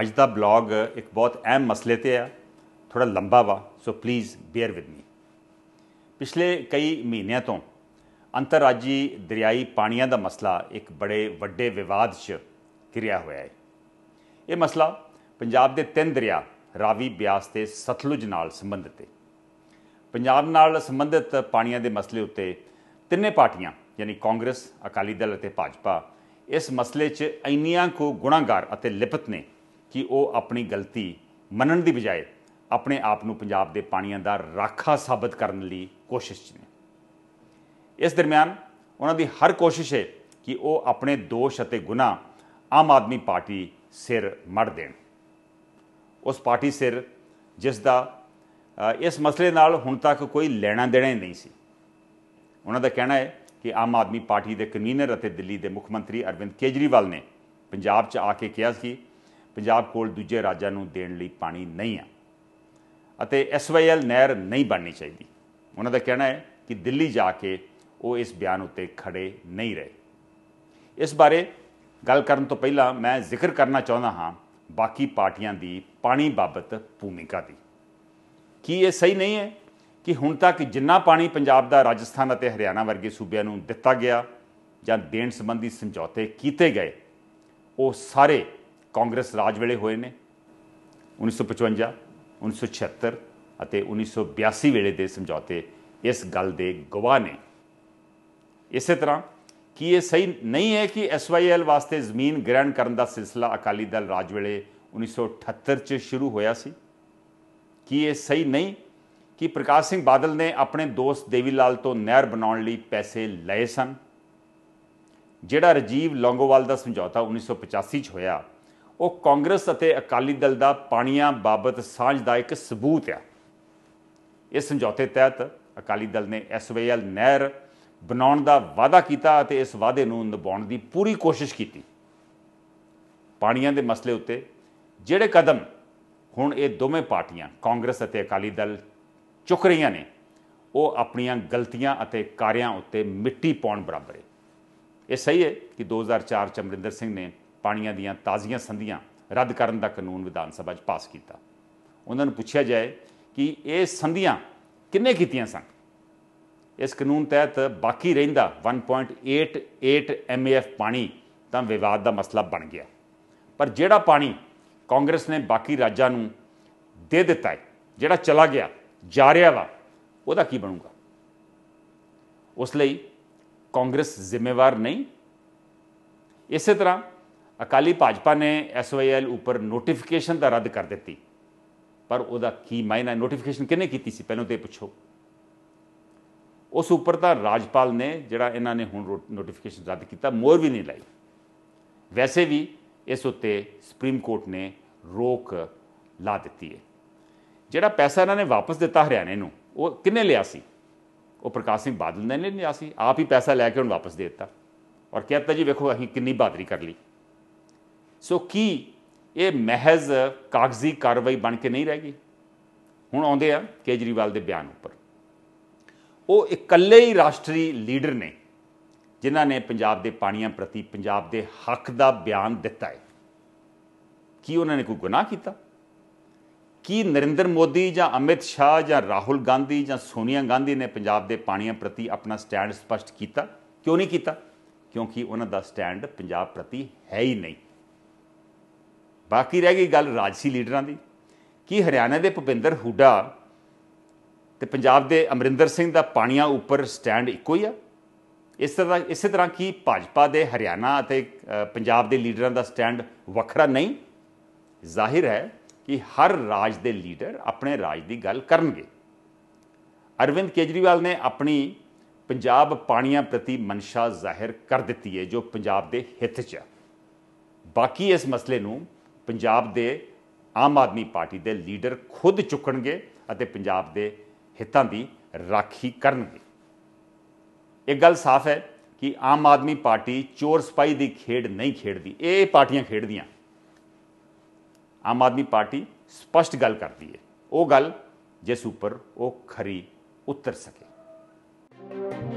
ਅੱਜ ਦਾ ਬਲੌਗ ਇੱਕ ਬਹੁਤ ਅਹਿਮ ਮਸਲੇ ਤੇ ਆ ਥੋੜਾ ਲੰਬਾ ਵਾ so please bear with me ਪਿਛਲੇ ਕਈ ਮਹੀਨਿਆਂ ਤੋਂ ਅੰਤਰਰਾਜੀ ਦਰਿਆਈ ਪਾਣੀਆਂ ਦਾ ਮਸਲਾ ਇੱਕ ਬੜੇ ਵੱਡੇ ਵਿਵਾਦ 'ਚ ਘਿਰਿਆ ਹੋਇਆ ਹੈ ਇਹ ਮਸਲਾ ਪੰਜਾਬ ਦੇ ਤਿੰਨ ਦਰਿਆ ਰਾਵੀ ਬਿਆਸ ਤੇ ਸਤਲੁਜ ਨਾਲ ਸੰਬੰਧਿਤ ਹੈ ਪੰਜਾਬ ਨਾਲ ਸੰਬੰਧਿਤ ਪਾਣੀਆਂ ਦੇ ਮਸਲੇ ਉੱਤੇ ਤਿੰਨੇ ਪਾਰਟੀਆਂ ਯਾਨੀ ਕਾਂਗਰਸ ਅਕਾਲੀ ਦਲ ਅਤੇ ਭਾਜਪਾ ਇਸ ਮਸਲੇ 'ਚ ਇੰਨੀਆਂ ਕੋ ਗੁਣਾਗਾਰ ਅਤੇ ਲਿਪਤ ਨੇ ਕਿ ਉਹ ਆਪਣੀ ਗਲਤੀ ਮੰਨਣ ਦੀ ਬਜਾਏ ਆਪਣੇ ਆਪ ਨੂੰ ਪੰਜਾਬ ਦੇ ਪਾਣੀਆਂ ਦਾ ਰਾਖਾ ਸਾਬਤ ਕਰਨ ਲਈ ਕੋਸ਼ਿਸ਼ 'ਚ ਨੇ ਇਸ ਦਰਮਿਆਨ ਉਹਨਾਂ ਦੀ ਹਰ ਕੋਸ਼ਿਸ਼ ਹੈ ਕਿ ਉਹ ਆਪਣੇ ਦੋਸ਼ ਅਤੇ ਗੁਨਾਹ ਆਮ ਆਦਮੀ ਪਾਰਟੀ ਸਿਰ ਮੜ ਦੇਣ ਉਸ ਪਾਰਟੀ ਸਿਰ ਜਿਸ ਦਾ ਇਸ ਮਸਲੇ ਨਾਲ ਹੁਣ ਤੱਕ ਕੋਈ ਲੈਣਾ ਦੇਣਾ ਹੀ ਨਹੀਂ ਸੀ ਉਹਨਾਂ ਦਾ ਕਹਿਣਾ ਹੈ ਕਿ ਆਮ ਆਦਮੀ ਪਾਰਟੀ ਦੇ ਕਨਵੀਨਰ ਅਤੇ ਦਿੱਲੀ ਦੇ ਮੁੱਖ ਮੰਤਰੀ ਅਰਵਿੰਦ ਕੇਜਰੀਵਾਲ ਨੇ ਪੰਜਾਬ 'ਚ ਆ ਕੇ ਕਿਹਾ ਸੀ ਪੰਜਾਬ ਕੋਲ ਦੂਜੇ ਰਾਜਾਂ ਨੂੰ ਦੇਣ ਲਈ ਪਾਣੀ ਨਹੀਂ ਆ ਅਤੇ ਐਸਵਾਈਐਲ ਨਹਿਰ ਨਹੀਂ ਬਣਨੀ ਚਾਹੀਦੀ ਉਹਨਾਂ ਦਾ ਕਹਿਣਾ ਹੈ ਕਿ ਦਿੱਲੀ ਜਾ ਕੇ ਉਹ ਇਸ ਬਿਆਨ ਉੱਤੇ ਖੜੇ ਨਹੀਂ ਰਹੇ ਇਸ ਬਾਰੇ ਗੱਲ ਕਰਨ ਤੋਂ ਪਹਿਲਾਂ ਮੈਂ ਜ਼ਿਕਰ ਕਰਨਾ ਚਾਹੁੰਦਾ ਹਾਂ ਬਾਕੀ ਪਾਰਟੀਆਂ ਦੀ ਪਾਣੀ ਬਾਬਤ ਭੂਮਿਕਾ ਦੀ ਕੀ ਇਹ ਸਹੀ ਨਹੀਂ ਹੈ ਕਿ ਹੁਣ ਤੱਕ ਜਿੰਨਾ ਪਾਣੀ ਪੰਜਾਬ ਦਾ ਰਾਜਸਥਾਨ ਅਤੇ ਹਰਿਆਣਾ ਵਰਗੇ ਸੂਬਿਆਂ ਨੂੰ ਦਿੱਤਾ ਗਿਆ ਜਾਂ ਦੇਣ ਸੰਬੰਧੀ ਸਮਝੌਤੇ ਕੀਤੇ ਗਏ ਉਹ ਸਾਰੇ ਕਾਂਗਰਸ ਰਾਜ ਵੇਲੇ ਹੋਏ ਨੇ 1955 1976 ਅਤੇ 1982 ਵੇਲੇ ਦੇ ਸਮਝੌਤੇ ਇਸ ਗੱਲ ਦੇ ਗਵਾਹ ਨੇ ਇਸੇ ਤਰ੍ਹਾਂ ਕਿ ਇਹ ਸਹੀ ਨਹੀਂ ਹੈ ਕਿ ਐਸਵਾਈਐਲ ਵਾਸਤੇ ਜ਼ਮੀਨ ਗ੍ਰਹਿਣ ਕਰਨ ਦਾ ਸਿਲਸਿਲਾ ਅਕਾਲੀ ਦਲ ਰਾਜ ਵੇਲੇ 1978 ਚ ਸ਼ੁਰੂ ਹੋਇਆ ਸੀ ਕਿ ਇਹ ਸਹੀ ਨਹੀਂ ਕਿ ਪ੍ਰਕਾਸ਼ ਸਿੰਘ ਬਾਦਲ ਨੇ ਆਪਣੇ ਦੋਸਤ ਦੇਵੀ ਲਾਲ ਤੋਂ ਨਹਿਰ ਬਣਾਉਣ ਲਈ ਪੈਸੇ ਲਏ ਸਨ ਜਿਹੜਾ ਰਜੀਵ ਲੌਂਗੋਵਾਲ ਦਾ ਸਮਝੌਤਾ 1985 ਚ ਹੋਇਆ ਉਹ ਕਾਂਗਰਸ ਅਤੇ ਅਕਾਲੀ ਦਲ ਦਾ ਪਾਣੀਆਂ ਬਾਬਤ ਸਾਂਝ ਦਾ ਇੱਕ ਸਬੂਤ ਆ ਇਸ ਸਮਝੌਤੇ ਤਹਿਤ ਅਕਾਲੀ ਦਲ ਨੇ ਐਸਵੀਐਲ ਨਹਿਰ ਬਣਾਉਣ ਦਾ ਵਾਅਦਾ ਕੀਤਾ ਅਤੇ ਇਸ ਵਾਅਦੇ ਨੂੰ ਨਿਭਾਉਣ ਦੀ ਪੂਰੀ ਕੋਸ਼ਿਸ਼ ਕੀਤੀ ਪਾਣੀਆਂ ਦੇ ਮਸਲੇ ਉੱਤੇ ਜਿਹੜੇ ਕਦਮ ਹੁਣ ਇਹ ਦੋਵੇਂ ਪਾਰਟੀਆਂ ਕਾਂਗਰਸ ਅਤੇ ਅਕਾਲੀ ਦਲ ਚੁੱਕ ਰਹੀਆਂ ਨੇ ਉਹ ਆਪਣੀਆਂ ਗਲਤੀਆਂ ਅਤੇ ਕਾਰਿਆਂ ਉੱਤੇ ਮਿੱਟੀ ਪਾਉਣ ਬਰਾਬਰ ਹੈ ਇਹ ਸਹੀ ਹੈ ਕਿ 2004 ਚ ਅਮਰਿੰਦਰ ਸਿੰਘ ਨੇ ਪਾਣੀਆਂ ਦੀਆਂ ਤਾਜ਼ੀਆਂ ਸੰਧੀਆਂ ਰੱਦ ਕਰਨ ਦਾ ਕਾਨੂੰਨ ਵਿਧਾਨ ਸਭਾ 'ਚ ਪਾਸ ਕੀਤਾ ਉਹਨਾਂ ਨੂੰ ਪੁੱਛਿਆ ਜਾਏ ਕਿ ਇਹ ਸੰਧੀਆਂ ਕਿੰਨੇ ਕੀਤੀਆਂ ਸਨ ਇਸ ਕਾਨੂੰਨ ਤਹਿਤ ਬਾਕੀ ਰਹਿੰਦਾ 1.88 ਐਮਐਫ ਪਾਣੀ ਤਾਂ ਵਿਵਾਦ ਦਾ ਮਸਲਾ ਬਣ ਗਿਆ ਪਰ ਜਿਹੜਾ ਪਾਣੀ ਕਾਂਗਰਸ ਨੇ ਬਾਕੀ ਰਾਜਾਂ ਨੂੰ ਦੇ ਦਿੱਤਾ ਹੈ ਜਿਹੜਾ ਚਲਾ ਗਿਆ ਜਾ ਰਿਹਾ ਵਾ ਉਹਦਾ ਕੀ ਬਣੂਗਾ ਉਸ ਲਈ ਕਾਂਗਰਸ ਜ਼ਿੰਮੇਵਾਰ ਨਹੀਂ ਇਸੇ ਤਰ੍ਹਾਂ ਅਕਾਲੀ ਭਾਜਪਾ ਨੇ ਐਸਵਾਈਐਲ ਉੱਪਰ ਨੋਟੀਫਿਕੇਸ਼ਨ ਦਾ ਰੱਦ ਕਰ ਦਿੱਤੀ ਪਰ ਉਹਦਾ ਕੀ ਮਾਇਨਾ ਨੋਟੀਫਿਕੇਸ਼ਨ ਕਿਹਨੇ ਕੀਤੀ ਸੀ ਪਹਿਲਾਂ ਤੇ ਪੁੱਛੋ ਉਸ ਉੱਪਰ ਤਾਂ ਰਾਜਪਾਲ ਨੇ ਜਿਹੜਾ ਇਹਨਾਂ ਨੇ ਹੁਣ ਨੋਟੀਫਿਕੇਸ਼ਨ ਰੱਦ ਕੀਤਾ ਮੋਰ ਵੀ ਨਹੀਂ ਲਾਈ ਵੈਸੇ ਵੀ ਇਸ ਉੱਤੇ ਸੁਪਰੀਮ ਕੋਰਟ ਨੇ ਰੋਕ ਲਾ ਦਿੱਤੀ ਹੈ ਜਿਹੜਾ ਪੈਸਾ ਇਹਨਾਂ ਨੇ ਵਾਪਸ ਦਿੱਤਾ ਹਰਿਆਣੇ ਨੂੰ ਉਹ ਕਿੰਨੇ ਲਿਆ ਸੀ ਉਹ ਪ੍ਰਕਾਸ਼ ਸਿੰਘ ਬਾਦਲ ਨੇ ਨਹੀਂ ਲਿਆ ਸੀ ਆਪ ਹੀ ਪੈਸਾ ਲੈ ਕੇ ਉਹਨੂੰ ਵਾਪਸ ਦੇ ਦਿੱਤਾ ਔਰ ਕਹਿੰਦਾ ਜੀ ਵੇਖੋ ਅਸੀਂ ਕਿੰਨੀ ਬਾਦਰੀ ਕਰ ਲਈ ਸੋ ਕੀ ਇਹ ਮਹਿਜ਼ ਕਾਗਜ਼ੀ ਕਾਰਵਾਈ ਬਣ ਕੇ ਨਹੀਂ ਰਹਿ ਗਈ ਹੁਣ ਆਉਂਦੇ ਆ ਕੇਜਰੀਵਾਲ ਦੇ ਬਿਆਨ ਉੱਪਰ ਉਹ ਇਕੱਲੇ ਹੀ ਰਾਸ਼ਟਰੀ ਲੀਡਰ ਨੇ ਜਿਨ੍ਹਾਂ ਨੇ ਪੰਜਾਬ ਦੇ ਪਾਣੀਆਂ ਪ੍ਰਤੀ ਪੰਜਾਬ ਦੇ ਹੱਕ ਦਾ ਬਿਆਨ ਦਿੱਤਾ ਹੈ ਕੀ ਉਹਨਾਂ ਨੇ ਕੋਈ ਗੁਨਾਹ ਕੀਤਾ ਕੀ ਨਰਿੰਦਰ ਮੋਦੀ ਜਾਂ ਅਮਿਤ ਸ਼ਾਹ ਜਾਂ ਰਾਹੁਲ ਗਾਂਧੀ ਜਾਂ ਸੋਨੀਆ ਗਾਂਧੀ ਨੇ ਪੰਜਾਬ ਦੇ ਪਾਣੀਆਂ ਪ੍ਰਤੀ ਆਪਣਾ ਸਟੈਂਡ ਸਪਸ਼ਟ ਕੀਤਾ ਕਿਉਂ ਨਹੀਂ ਕੀਤਾ ਕਿਉਂਕਿ ਉਹਨਾਂ ਦਾ ਸਟੈਂਡ ਪੰਜਾਬ ਪ੍ਰਤੀ ਹੈ ਹੀ ਨਹੀਂ ਬਾਕੀ ਰਹਿ ਗਈ ਗੱਲ ਰਾਜਸੀ ਲੀਡਰਾਂ ਦੀ ਕੀ ਹਰਿਆਣਾ ਦੇ ਭੁਪਿੰਦਰ ਹੁੱਡਾ ਤੇ ਪੰਜਾਬ ਦੇ ਅਮਰਿੰਦਰ ਸਿੰਘ ਦਾ ਪਾਣੀਆਂ ਉੱਪਰ ਸਟੈਂਡ ਇੱਕੋ ਹੀ ਆ ਇਸ ਤਰ੍ਹਾਂ ਇਸੇ ਤਰ੍ਹਾਂ ਕੀ ਭਾਜਪਾ ਦੇ ਹਰਿਆਣਾ ਅਤੇ ਪੰਜਾਬ ਦੇ ਲੀਡਰਾਂ ਦਾ ਸਟੈਂਡ ਵੱਖਰਾ ਨਹੀਂ ਜ਼ਾਹਿਰ ਹੈ ਕਿ ਹਰ ਰਾਜ ਦੇ ਲੀਡਰ ਆਪਣੇ ਰਾਜ ਦੀ ਗੱਲ ਕਰਨਗੇ ਅਰਵਿੰਦ ਕੇਜਰੀਵਾਲ ਨੇ ਆਪਣੀ ਪੰਜਾਬ ਪਾਣੀਆਂ ਪ੍ਰਤੀ ਮਨਸ਼ਾ ਜ਼ਾਹਿਰ ਕਰ ਦਿੱਤੀ ਹੈ ਜੋ ਪੰਜਾਬ ਦੇ ਹਿੱਤ 'ਚ ਬਾਕੀ ਇਸ ਮਸਲੇ ਨੂੰ ਪੰਜਾਬ ਦੇ ਆਮ ਆਦਮੀ ਪਾਰਟੀ ਦੇ ਲੀਡਰ ਖੁਦ ਚੁੱਕਣਗੇ ਅਤੇ ਪੰਜਾਬ ਦੇ ਹਿੱਤਾਂ ਦੀ ਰਾਖੀ ਕਰਨਗੇ ਇਹ ਗੱਲ ਸਾਫ਼ ਹੈ ਕਿ ਆਮ ਆਦਮੀ ਪਾਰਟੀ ਚੋਰ ਸਪਾਈ ਦੀ ਖੇਡ ਨਹੀਂ ਖੇਡਦੀ ਇਹ ਪਾਰਟੀਆਂ ਖੇਡਦੀਆਂ ਆਮ ਆਦਮੀ ਪਾਰਟੀ ਸਪਸ਼ਟ ਗੱਲ ਕਰਦੀ ਹੈ ਉਹ ਗੱਲ ਜਿਸ ਉੱਪਰ ਉਹ ਖਰੀ ਉਤਰ ਸਕੇ